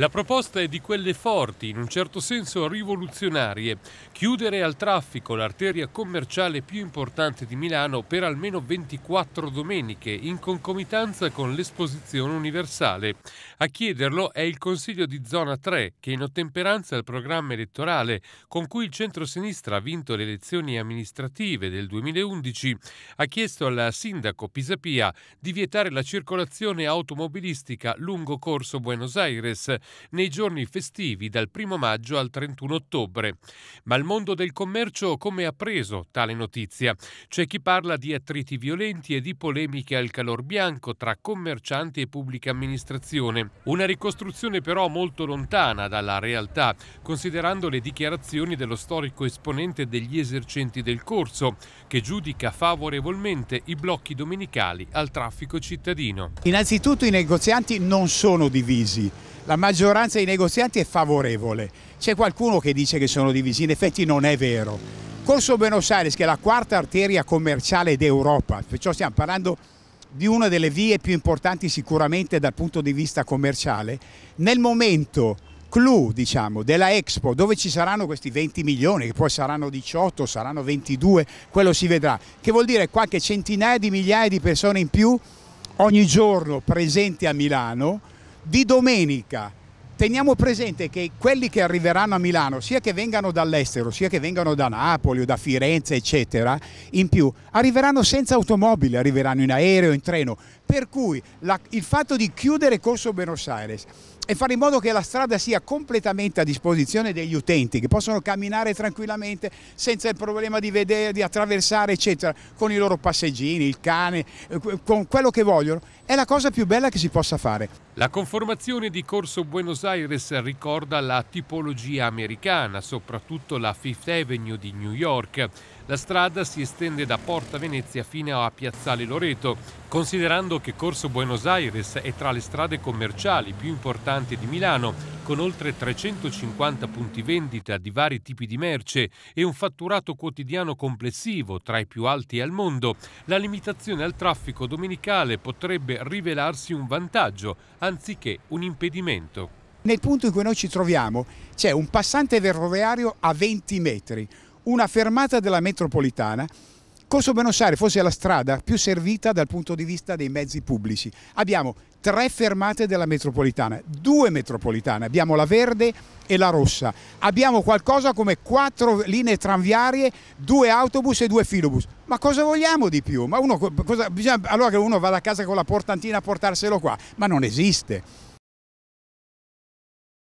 La proposta è di quelle forti, in un certo senso rivoluzionarie. Chiudere al traffico l'arteria commerciale più importante di Milano per almeno 24 domeniche, in concomitanza con l'esposizione universale. A chiederlo è il Consiglio di Zona 3, che in ottemperanza al programma elettorale con cui il centro-sinistra ha vinto le elezioni amministrative del 2011, ha chiesto al sindaco Pisapia di vietare la circolazione automobilistica lungo corso Buenos Aires nei giorni festivi dal 1 maggio al 31 ottobre. Ma il mondo del commercio come ha preso tale notizia? C'è chi parla di attriti violenti e di polemiche al calor bianco tra commercianti e pubblica amministrazione. Una ricostruzione però molto lontana dalla realtà, considerando le dichiarazioni dello storico esponente degli esercenti del corso, che giudica favorevolmente i blocchi domenicali al traffico cittadino. Innanzitutto i negozianti non sono divisi la maggioranza dei negozianti è favorevole. C'è qualcuno che dice che sono divisi, in effetti non è vero. Corso Buenos Aires, che è la quarta arteria commerciale d'Europa, perciò stiamo parlando di una delle vie più importanti sicuramente dal punto di vista commerciale, nel momento clou diciamo, della Expo, dove ci saranno questi 20 milioni, che poi saranno 18, saranno 22, quello si vedrà, che vuol dire qualche centinaia di migliaia di persone in più ogni giorno presenti a Milano, di domenica. Teniamo presente che quelli che arriveranno a Milano, sia che vengano dall'estero, sia che vengano da Napoli o da Firenze, eccetera, in più, arriveranno senza automobile, arriveranno in aereo, in treno. Per cui la, il fatto di chiudere Corso Buenos Aires e fare in modo che la strada sia completamente a disposizione degli utenti che possono camminare tranquillamente senza il problema di vedere, di attraversare eccetera, con i loro passeggini, il cane, eh, con quello che vogliono, è la cosa più bella che si possa fare. La conformazione di Corso Buenos Aires ricorda la tipologia americana, soprattutto la Fifth Avenue di New York. La strada si estende da Porta Venezia fino a Piazzale Loreto, considerando solo che Corso Buenos Aires è tra le strade commerciali più importanti di Milano, con oltre 350 punti vendita di vari tipi di merce e un fatturato quotidiano complessivo tra i più alti al mondo, la limitazione al traffico domenicale potrebbe rivelarsi un vantaggio anziché un impedimento. Nel punto in cui noi ci troviamo c'è un passante ferroviario a 20 metri, una fermata della metropolitana Corso Buenos Aires forse è la strada più servita dal punto di vista dei mezzi pubblici. Abbiamo tre fermate della metropolitana, due metropolitane, abbiamo la verde e la rossa. Abbiamo qualcosa come quattro linee tranviarie, due autobus e due filobus. Ma cosa vogliamo di più? Uno, cosa, bisogna, allora che uno vada a casa con la portantina a portarselo qua, ma non esiste.